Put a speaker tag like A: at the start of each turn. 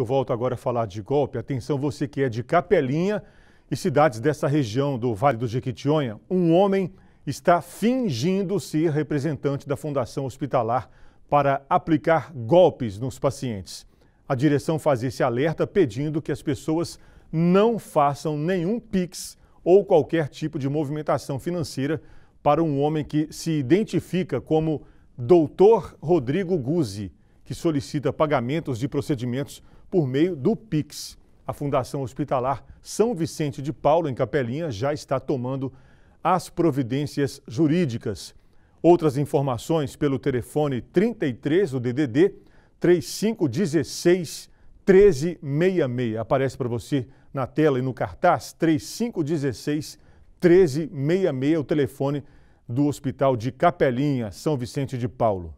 A: Eu volto agora a falar de golpe. Atenção, você que é de Capelinha e cidades dessa região do Vale do Jequitinhonha. Um homem está fingindo ser representante da Fundação Hospitalar para aplicar golpes nos pacientes. A direção faz esse alerta pedindo que as pessoas não façam nenhum PIX ou qualquer tipo de movimentação financeira para um homem que se identifica como Doutor Rodrigo Guzzi que solicita pagamentos de procedimentos por meio do PIX. A Fundação Hospitalar São Vicente de Paulo, em Capelinha, já está tomando as providências jurídicas. Outras informações pelo telefone 33 do DDD 3516 1366. Aparece para você na tela e no cartaz 3516 1366, o telefone do Hospital de Capelinha, São Vicente de Paulo.